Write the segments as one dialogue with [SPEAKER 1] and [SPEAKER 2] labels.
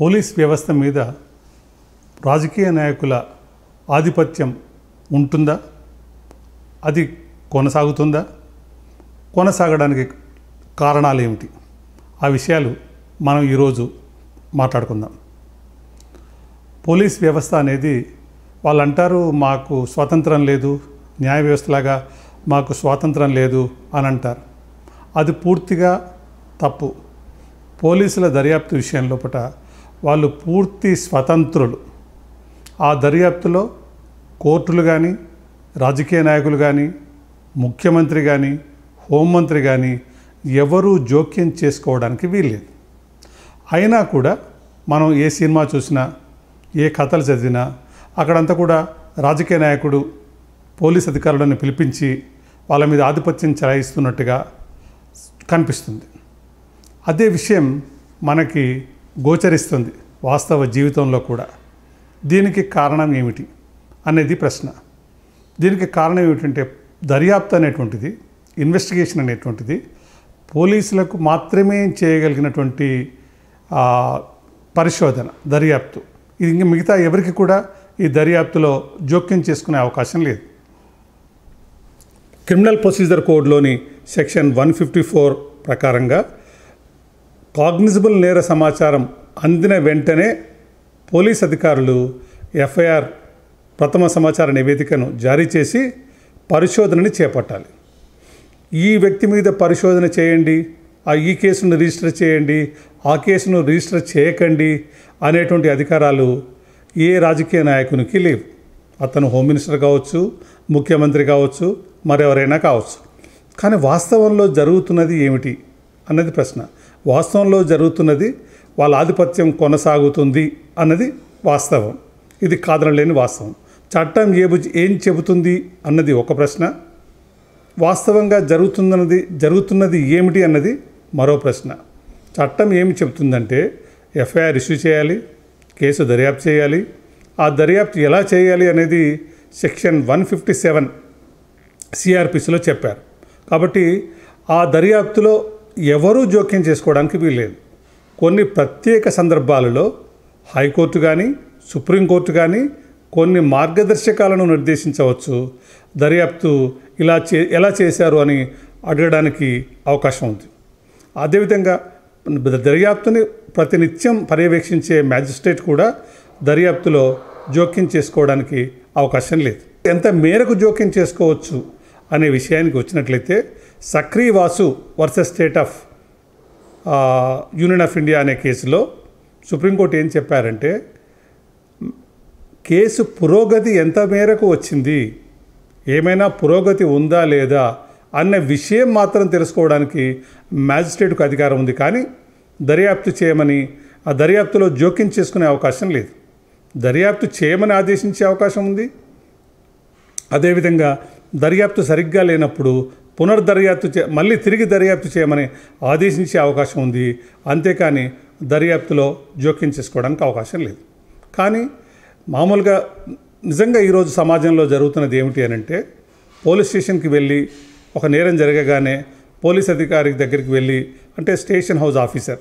[SPEAKER 1] police వ్యవస్థ మీద రాజకీయ నాయకుల ఆధిపత్యం ఉంటుందా అది కొనసాగుతుందా కొనసాగడానికి కారణాలు ఏమిటి ఆ విషయాలు మనం ఈరోజు మాట్లాడుకుందాం పోలీస్ వ్యవస్థ అనేది వాళ్ళు అంటారు మాకు స్వాతంత్రం లేదు న్యాయ వ్యవస్థలాగా మాకు స్వాతంత్రం లేదు అని అంటారు అది పూర్తిగా తప్పు పోలీసుల దర్యాప్తు విషయంలోపట వాళ్ళు పూర్తి స్వతంత్రులు ఆ దర్యాప్తులో కోర్టులు కానీ రాజకీయ నాయకులు కానీ ముఖ్యమంత్రి కానీ హోంమంత్రి కానీ ఎవరూ జోక్యం చేసుకోవడానికి వీల్లేదు అయినా కూడా మనం ఏ సినిమా చూసినా ఏ కథలు చదివినా అక్కడంతా కూడా రాజకీయ నాయకుడు పోలీస్ అధికారులను పిలిపించి వాళ్ళ మీద ఆధిపత్యం చెలాయిస్తున్నట్టుగా కనిపిస్తుంది అదే విషయం మనకి గోచరిస్తుంది వాస్తవ జీవితంలో కూడా దీనికి కారణం ఏమిటి అనేది ప్రశ్న దీనికి కారణం ఏమిటంటే దర్యాప్తు అనేటువంటిది ఇన్వెస్టిగేషన్ అనేటువంటిది పోలీసులకు మాత్రమే చేయగలిగినటువంటి పరిశోధన దర్యాప్తు ఇది ఇంకా మిగతా ఎవరికి కూడా ఈ దర్యాప్తులో జోక్యం చేసుకునే అవకాశం లేదు క్రిమినల్ ప్రొసీజర్ కోడ్లోని సెక్షన్ వన్ ఫిఫ్టీ ఫోర్ ప్రకారంగా కాగ్నిజిబుల్ నేర సమాచారం అందిన వెంటనే పోలీస్ అధికారులు ఎఫ్ఐఆర్ ప్రథమ సమాచార నివేదికను జారీ చేసి పరిశోధనని చేపట్టాలి ఈ వ్యక్తి మీద పరిశోధన చేయండి ఆ ఈ కేసును రిజిస్టర్ చేయండి ఆ కేసును రిజిస్టర్ చేయకండి అనేటువంటి అధికారాలు ఏ రాజకీయ నాయకునికి లేవు అతను హోమ్ మినిస్టర్ కావచ్చు ముఖ్యమంత్రి కావచ్చు మరెవరైనా కావచ్చు కానీ వాస్తవంలో జరుగుతున్నది ఏమిటి అన్నది ప్రశ్న వాస్తవంలో జరుగుతున్నది వాళ్ళ ఆధిపత్యం కొనసాగుతుంది అన్నది వాస్తవం ఇది కాదనలేని వాస్తవం చట్టం ఏ ఏం చెబుతుంది అన్నది ఒక ప్రశ్న వాస్తవంగా జరుగుతున్నది జరుగుతున్నది ఏమిటి అన్నది మరో ప్రశ్న చట్టం ఏమి చెబుతుందంటే ఎఫ్ఐఆర్ ఇష్యూ చేయాలి కేసు దర్యాప్తు చేయాలి ఆ దర్యాప్తు ఎలా చేయాలి అనేది సెక్షన్ వన్ ఫిఫ్టీ సెవెన్ సిఆర్పిసిలో చెప్పారు కాబట్టి ఆ దర్యాప్తులో ఎవరూ జోక్యం చేసుకోవడానికి వీల్లేదు కొన్ని ప్రత్యేక సందర్భాలలో హైకోర్టు కానీ సుప్రీంకోర్టు కానీ కొన్ని మార్గదర్శకాలను నిర్దేశించవచ్చు దర్యాప్తు ఇలా చే ఎలా చేశారు అని అడగడానికి అవకాశం ఉంది అదేవిధంగా దర్యాప్తుని ప్రతినిత్యం పర్యవేక్షించే మ్యాజిస్ట్రేట్ కూడా దర్యాప్తులో జోక్యం చేసుకోవడానికి అవకాశం లేదు ఎంత మేరకు జోక్యం చేసుకోవచ్చు అనే విషయానికి వచ్చినట్లయితే Sakiri Vasu versus state of union of India అనే కేసులో సుప్రీంకోర్టు ఏం చెప్పారంటే కేసు పురోగతి ఎంత మేరకు వచ్చింది ఏమైనా పురోగతి ఉందా లేదా అన్న విషయం మాత్రం తెలుసుకోవడానికి మ్యాజిస్ట్రేట్కు అధికారం ఉంది కానీ దర్యాప్తు చేయమని ఆ దర్యాప్తులో జోక్యం చేసుకునే అవకాశం లేదు దర్యాప్తు చేయమని ఆదేశించే అవకాశం ఉంది అదేవిధంగా దర్యాప్తు సరిగ్గా లేనప్పుడు పునర్దర్యాప్తు చే మళ్ళీ తిరిగి దర్యాప్తు చేయమని ఆదేశించే అవకాశం ఉంది అంతేకాని దర్యాప్తులో జోక్యం చేసుకోవడానికి అవకాశం లేదు కానీ మామూలుగా నిజంగా ఈరోజు సమాజంలో జరుగుతున్నది ఏమిటి అని అంటే పోలీస్ స్టేషన్కి వెళ్ళి ఒక నేరం జరగగానే పోలీస్ అధికారి దగ్గరికి వెళ్ళి అంటే స్టేషన్ హౌస్ ఆఫీసర్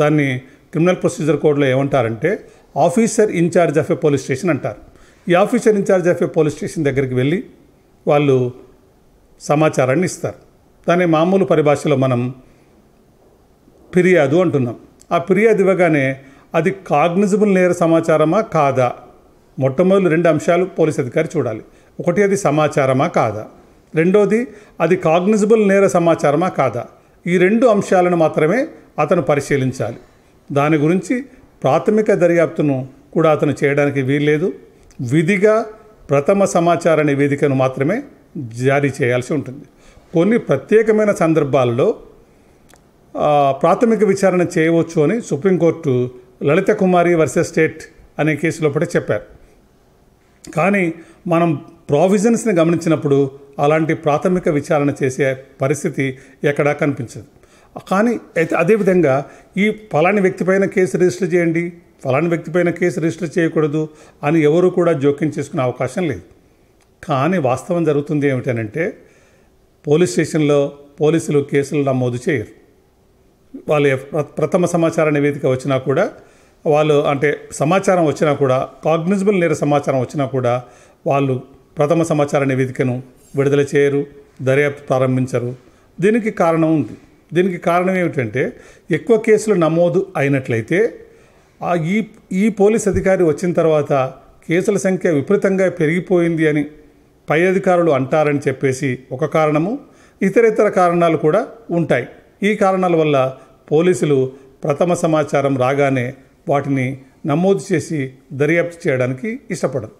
[SPEAKER 1] దాన్ని క్రిమినల్ ప్రొసీజర్ కోడ్లో ఏమంటారంటే officer in charge of a police station అంటారు ఈ officer in charge of a police station దగ్గరికి వెళ్ళి వాళ్ళు సమాచారాన్ని ఇస్తారు దాని మామూలు పరిభాషలో మనం ఫిర్యాదు అంటున్నాం ఆ ఫిర్యాదు ఇవ్వగానే అది కాగ్నిజబుల్ నేర సమాచారమా కాదా మొట్టమొదటి రెండు అంశాలు పోలీస్ అధికారి చూడాలి ఒకటి అది సమాచారమా కాదా రెండోది అది కాగ్నిజబుల్ నేర సమాచారమా కాదా ఈ రెండు అంశాలను మాత్రమే అతను పరిశీలించాలి దాని గురించి ప్రాథమిక దర్యాప్తును కూడా అతను చేయడానికి వీల్లేదు విధిగా ప్రథమ సమాచార నివేదికను మాత్రమే జారీ చేయాల్సి ఉంటుంది కొన్ని ప్రత్యేకమైన సందర్భాల్లో ప్రాథమిక విచారణ చేయవచ్చు అని supreme court Lalita Kumari versus state అనే కేసులోపటే చెప్పారు కానీ మనం ప్రావిజన్స్ని గమనించినప్పుడు అలాంటి ప్రాథమిక విచారణ చేసే పరిస్థితి ఎక్కడా కనిపించదు కానీ అయితే అదేవిధంగా ఈ ఫలాని వ్యక్తిపైన కేసు రిజిస్టర్ చేయండి ఫలాని వ్యక్తిపైన కేసు రిజిస్టర్ చేయకూడదు అని ఎవరు కూడా జోక్యం చేసుకునే అవకాశం లేదు కానీ వాస్తవం జరుగుతుంది ఏమిటనంటే పోలీస్ స్టేషన్లో పోలీసులు కేసులు నమోదు చేయరు వాళ్ళు ప్రథమ సమాచార నివేదిక వచ్చినా కూడా వాళ్ళు అంటే సమాచారం వచ్చినా కూడా కాగ్నిజబుల్ నేర సమాచారం వచ్చినా కూడా వాళ్ళు ప్రథమ సమాచార నివేదికను విడుదల చేయరు దర్యాప్తు ప్రారంభించరు దీనికి కారణం ఉంది దీనికి కారణం ఏమిటంటే ఎక్కువ కేసులు నమోదు అయినట్లయితే ఈ ఈ పోలీస్ అధికారి వచ్చిన తర్వాత కేసుల సంఖ్య విపరీతంగా పెరిగిపోయింది అని పై అధికారులు అంటారని చెప్పేసి ఒక కారణము ఇతర కారణాలు కూడా ఉంటాయి ఈ కారణాల వల్ల పోలీసులు ప్రథమ సమాచారం రాగానే వాటిని నమోదు చేసి దర్యాప్తు చేయడానికి ఇష్టపడరు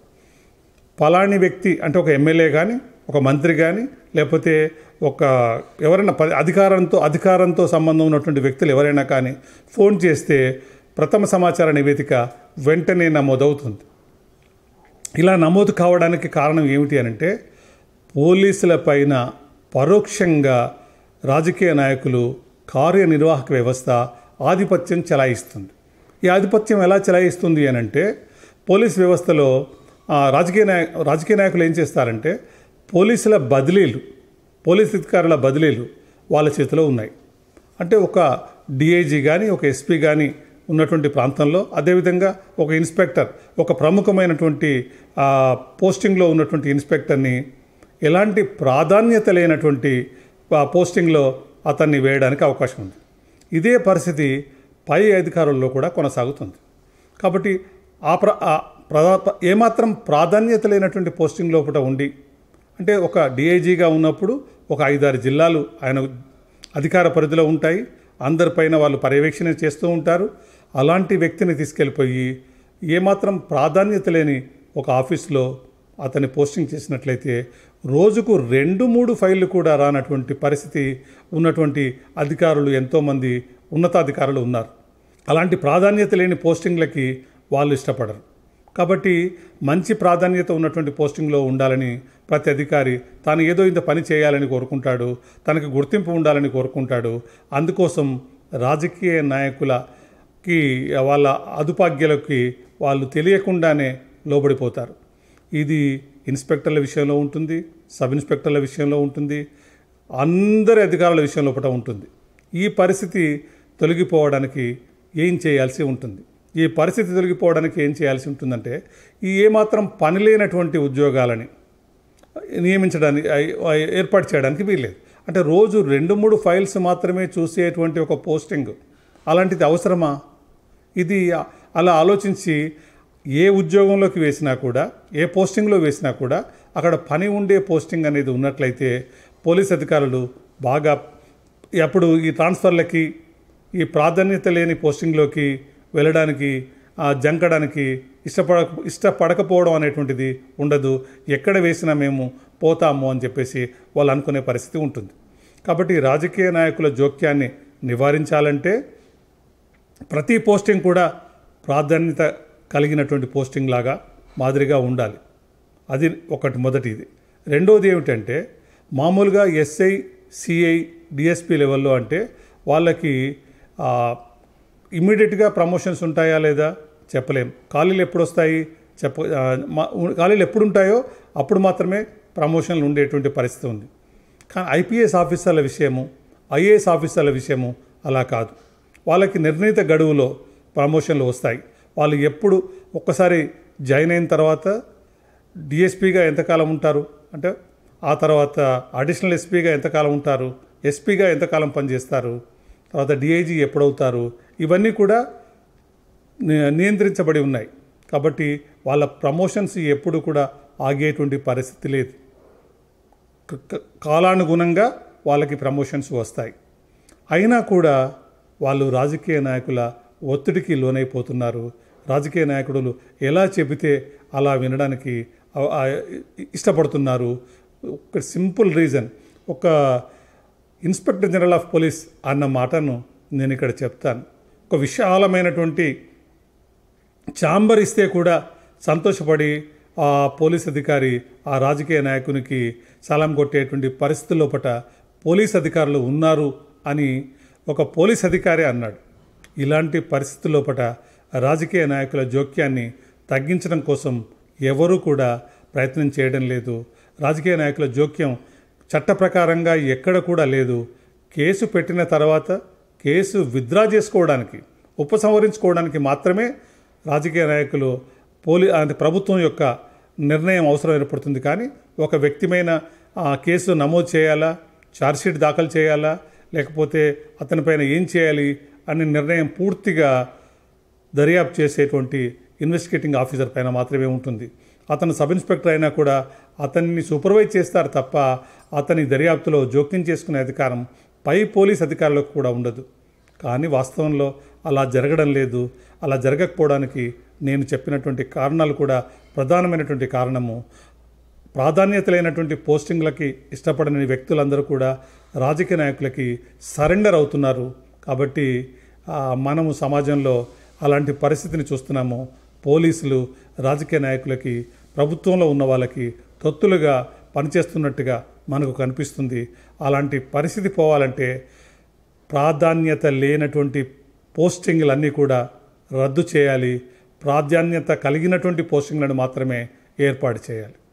[SPEAKER 1] పలాని వ్యక్తి అంటే ఒక ఎమ్మెల్యే కానీ ఒక మంత్రి కానీ లేకపోతే ఒక ఎవరైనా ప అధికారంతో అధికారంతో సంబంధం ఉన్నటువంటి వ్యక్తులు ఎవరైనా కానీ ఫోన్ చేస్తే ప్రథమ సమాచార నివేదిక వెంటనే నమోదవుతుంది ఇలా నమోదు కావడానికి కారణం ఏమిటి అనంటే పోలీసుల పైన పరోక్షంగా రాజకీయ నాయకులు కార్యనిర్వాహక వ్యవస్థ ఆధిపత్యం చెలాయిస్తుంది ఈ ఆధిపత్యం ఎలా చెలాయిస్తుంది అనంటే పోలీస్ వ్యవస్థలో రాజకీయ నాయ రాజకీయ నాయకులు ఏం చేస్తారంటే పోలీసుల బదిలీలు పోలీస్ అధికారుల బదిలీలు వాళ్ళ చేతిలో ఉన్నాయి అంటే ఒక డిఐజీ కానీ ఒక ఎస్పీ కానీ ఉన్నటువంటి ప్రాంతంలో అదేవిధంగా ఒక ఇన్స్పెక్టర్ ఒక ప్రముఖమైనటువంటి పోస్టింగ్లో ఉన్నటువంటి ఇన్స్పెక్టర్ని ఎలాంటి ప్రాధాన్యత లేనటువంటి పోస్టింగ్లో అతన్ని వేయడానికి అవకాశం ఉంది ఇదే పరిస్థితి పై అధికారుల్లో కూడా కొనసాగుతుంది కాబట్టి ఆ ప్ర ప్రధా ఏమాత్రం ప్రాధాన్యత లేనటువంటి పోస్టింగ్ లోపల ఉండి అంటే ఒక డిఐజీగా ఉన్నప్పుడు ఒక ఐదారు జిల్లాలు ఆయన అధికార పరిధిలో ఉంటాయి అందరిపైన వాళ్ళు పర్యవేక్షణ చేస్తూ ఉంటారు అలాంటి వ్యక్తిని తీసుకెళ్ళిపోయి ఏమాత్రం ప్రాధాన్యత లేని ఒక ఆఫీస్లో అతన్ని పోస్టింగ్ చేసినట్లయితే రోజుకు రెండు మూడు ఫైళ్ళు కూడా రానటువంటి పరిస్థితి ఉన్నటువంటి అధికారులు ఎంతోమంది ఉన్నతాధికారులు ఉన్నారు అలాంటి ప్రాధాన్యత లేని పోస్టింగ్లకి వాళ్ళు ఇష్టపడరు కాబట్టి మంచి ప్రాధాన్యత ఉన్నటువంటి పోస్టింగ్లో ఉండాలని ప్రతి అధికారి తాను ఏదో ఇంత పని చేయాలని కోరుకుంటాడు తనకు గుర్తింపు ఉండాలని కోరుకుంటాడు అందుకోసం రాజకీయ నాయకుల కి వాళ్ళ అదుపాగ్యలకి వాళ్ళు తెలియకుండానే లోబడిపోతారు ఇది ఇన్స్పెక్టర్ల విషయంలో ఉంటుంది సబ్ ఇన్స్పెక్టర్ల విషయంలో ఉంటుంది అందరి అధికారుల విషయంలో పట ఉంటుంది ఈ పరిస్థితి తొలగిపోవడానికి ఏం చేయాల్సి ఉంటుంది ఈ పరిస్థితి తొలగిపోవడానికి ఏం చేయాల్సి ఉంటుందంటే ఈ ఏమాత్రం పని లేనటువంటి ఉద్యోగాలని నియమించడానికి ఏర్పాటు చేయడానికి వీల్లేదు అంటే రోజు రెండు మూడు ఫైల్స్ మాత్రమే చూసేటువంటి ఒక పోస్టింగ్ అలాంటిది అవసరమా ఇది అలా ఆలోచించి ఏ ఉద్యోగంలోకి వేసినా కూడా ఏ పోస్టింగ్లో వేసినా కూడా అక్కడ పని ఉండే పోస్టింగ్ అనేది ఉన్నట్లయితే పోలీస్ అధికారులు బాగా ఎప్పుడు ఈ ట్రాన్స్ఫర్లకి ఈ ప్రాధాన్యత లేని పోస్టింగ్లోకి వెళ్ళడానికి జంకడానికి ఇష్టపడ ఇష్టపడకపోవడం అనేటువంటిది ఉండదు ఎక్కడ వేసినా మేము పోతాము అని చెప్పేసి వాళ్ళు అనుకునే పరిస్థితి ఉంటుంది కాబట్టి రాజకీయ నాయకుల జోక్యాన్ని నివారించాలంటే ప్రతి పోస్టింగ్ కూడా ప్రాధాన్యత కలిగినటువంటి పోస్టింగ్ లాగా మాదిరిగా ఉండాలి అది ఒకటి మొదటిది రెండోది ఏమిటంటే మామూలుగా ఎస్ఐ సిఐ డిఎస్పి లెవెల్లో అంటే వాళ్ళకి ఇమీడియట్గా ప్రమోషన్స్ ఉంటాయా లేదా చెప్పలేం ఖాళీలు ఎప్పుడు వస్తాయి చెప్ప ఖాళీలు ఎప్పుడు ఉంటాయో అప్పుడు మాత్రమే ప్రమోషన్లు ఉండేటువంటి పరిస్థితి ఉంది కానీ ఐపీఎస్ ఆఫీసర్ల విషయము ఐఏఎస్ ఆఫీసర్ల విషయము అలా కాదు వాళ్ళకి నిర్ణీత గడువులో ప్రమోషన్లు వస్తాయి వాళ్ళు ఎప్పుడు ఒక్కసారి జాయిన్ అయిన తర్వాత డిఎస్పీగా ఎంతకాలం ఉంటారు అంటే ఆ తర్వాత అడిషనల్ ఎస్పీగా ఎంతకాలం ఉంటారు ఎస్పీగా ఎంతకాలం పనిచేస్తారు తర్వాత డిఐజీ ఎప్పుడవుతారు ఇవన్నీ కూడా నియంత్రించబడి ఉన్నాయి కాబట్టి వాళ్ళ ప్రమోషన్స్ ఎప్పుడు కూడా ఆగేటువంటి పరిస్థితి లేదు కాలానుగుణంగా వాళ్ళకి ప్రమోషన్స్ వస్తాయి అయినా కూడా వాళ్ళు రాజకీయ నాయకుల ఒత్తిడికి లోనైపోతున్నారు రాజకీయ నాయకుడులు ఎలా చెబితే అలా వినడానికి ఇష్టపడుతున్నారు ఒక సింపుల్ రీజన్ ఒక ఇన్స్పెక్టర్ జనరల్ ఆఫ్ పోలీస్ అన్న మాటను నేను ఇక్కడ చెప్తాను ఒక విశాలమైనటువంటి ఛాంబర్ ఇస్తే కూడా సంతోషపడి ఆ పోలీస్ అధికారి ఆ రాజకీయ నాయకునికి సలాం కొట్టేటువంటి పరిస్థితుల్లోపట పోలీస్ అధికారులు ఉన్నారు అని ఒక పోలీస్ అధికారి అన్నాడు ఇలాంటి పరిస్థితి లోపల రాజకీయ నాయకుల జోక్యాన్ని తగ్గించడం కోసం ఎవరూ కూడా ప్రయత్నం చేయడం లేదు రాజకీయ నాయకుల జోక్యం చట్ట ప్రకారంగా ఎక్కడ కూడా లేదు కేసు పెట్టిన తర్వాత కేసు విత్డ్రా చేసుకోవడానికి ఉపసంహరించుకోవడానికి మాత్రమే రాజకీయ నాయకులు పోలీ అంటే ప్రభుత్వం యొక్క నిర్ణయం అవసరం ఏర్పడుతుంది కానీ ఒక వ్యక్తిమైన కేసు నమోదు చేయాలా ఛార్జ్షీట్ దాఖలు చేయాలా లేకపోతే అతనిపైన ఏం చేయాలి అనే నిర్ణయం పూర్తిగా దర్యాప్తు చేసేటువంటి ఇన్వెస్టిగేటింగ్ ఆఫీసర్ పైన మాత్రమే ఉంటుంది అతను సబ్ ఇన్స్పెక్టర్ అయినా కూడా అతన్ని సూపర్వైజ్ చేస్తారు తప్ప అతని దర్యాప్తులో జోక్యం చేసుకునే అధికారం పై పోలీస్ అధికారులకు కూడా ఉండదు కానీ వాస్తవంలో అలా జరగడం లేదు అలా జరగకపోవడానికి నేను చెప్పినటువంటి కారణాలు కూడా ప్రధానమైనటువంటి కారణము ప్రాధాన్యత లేనటువంటి పోస్టింగ్లకి ఇష్టపడని వ్యక్తులందరూ కూడా రాజకీయ నాయకులకి సరెండర్ అవుతున్నారు కాబట్టి మనము సమాజంలో అలాంటి పరిస్థితిని చూస్తున్నాము పోలీసులు రాజకీయ నాయకులకి ప్రభుత్వంలో ఉన్న వాళ్ళకి తొత్తులుగా పనిచేస్తున్నట్టుగా మనకు కనిపిస్తుంది అలాంటి పరిస్థితి పోవాలంటే ప్రాధాన్యత లేనటువంటి పోస్టింగ్లన్నీ కూడా రద్దు చేయాలి ప్రాధాన్యత కలిగినటువంటి పోస్టింగ్లను మాత్రమే ఏర్పాటు చేయాలి